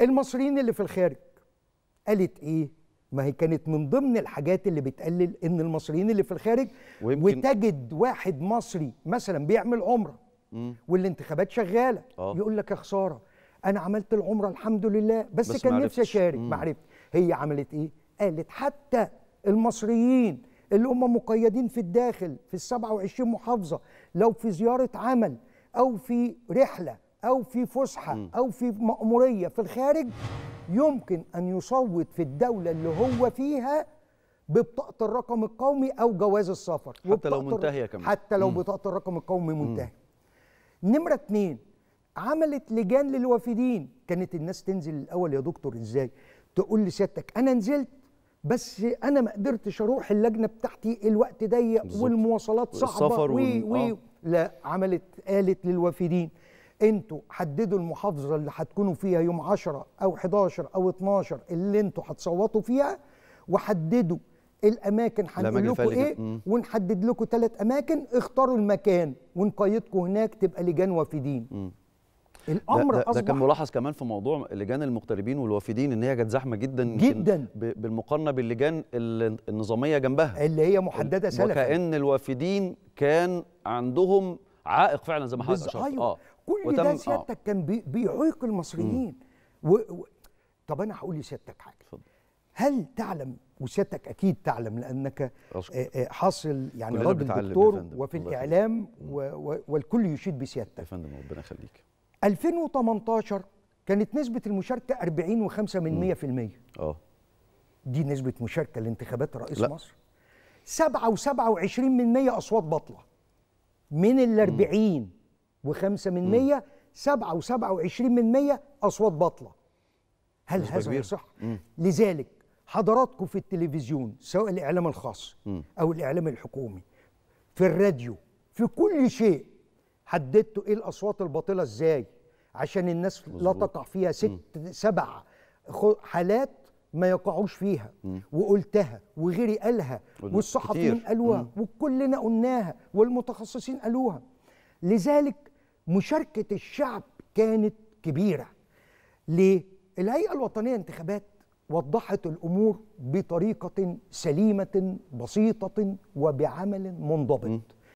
المصريين اللي في الخارج قالت ايه ما هي كانت من ضمن الحاجات اللي بتقلل ان المصريين اللي في الخارج وتجد واحد مصري مثلا بيعمل عمره والانتخابات شغاله أوه. يقول لك يا خساره انا عملت العمره الحمد لله بس, بس كان نفسي اشارك ما هي عملت ايه قالت حتى المصريين اللي هم مقيدين في الداخل في ال 27 محافظه لو في زياره عمل او في رحله او في فسحه او في ماموريه في الخارج يمكن ان يصوت في الدوله اللي هو فيها ببطاقه الرقم القومي او جواز السفر حتى لو منتهيه كمان حتى لو بطاقه الرقم القومي منتهيه نمره اتنين عملت لجان للوافدين كانت الناس تنزل الاول يا دكتور ازاي تقول لسيادتك انا نزلت بس انا ما قدرتش اروح اللجنه بتاعتي الوقت ضيق والمواصلات صعبه و و آه. لا عملت قالت للوافدين انتوا حددوا المحافظه اللي هتكونوا فيها يوم 10 او 11 او 12 اللي انتوا هتصوتوا فيها وحددوا الاماكن هنقول لكم ايه مم. ونحدد لكم ثلاث اماكن اختاروا المكان ونقيدكم هناك تبقى لجان وافدين الامر ده, ده, ده كان ملاحظ كمان في موضوع لجان المغتربين والوافدين ان هي كانت زحمه جدا جدا بالمقارنه باللجان النظاميه جنبها اللي هي محدده سلفا وكان الوافدين كان عندهم عائق فعلا زي ما حضرتك اشرت أيوة. اه كل وتم... ده آه. سيادتك آه. كان بي... بيعيق المصريين و... و... طب انا هقول لسيادتك حاجه فضل. هل تعلم وسيادتك اكيد تعلم لانك آه، آه، حاصل يعني راجل دكتور وفي الاعلام و... و... والكل يشيد بسيادتك يا فندم ربنا يخليك 2018 كانت نسبة المشاركة 40 و5 من 100% اه دي نسبة مشاركة لانتخابات رئيس لا. مصر 7 و27 من 100 أصوات بطلة من ال 40 و5 من مية سبعة وسبعة وعشرين من مية اصوات باطله هل هذا صح لذلك حضراتكم في التلفزيون سواء الاعلام الخاص او الاعلام الحكومي في الراديو في كل شيء حددتوا ايه الاصوات الباطله ازاي عشان الناس مزبوط. لا تقع فيها ست سبع حالات ما يقعوش فيها وقلتها وغيري قالها والصحفيين قالوها وكلنا قلناها والمتخصصين قالوها لذلك مشاركة الشعب كانت كبيرة ليه؟ الهيئة الوطنية انتخابات وضحت الأمور بطريقة سليمة بسيطة وبعمل منضبط مم.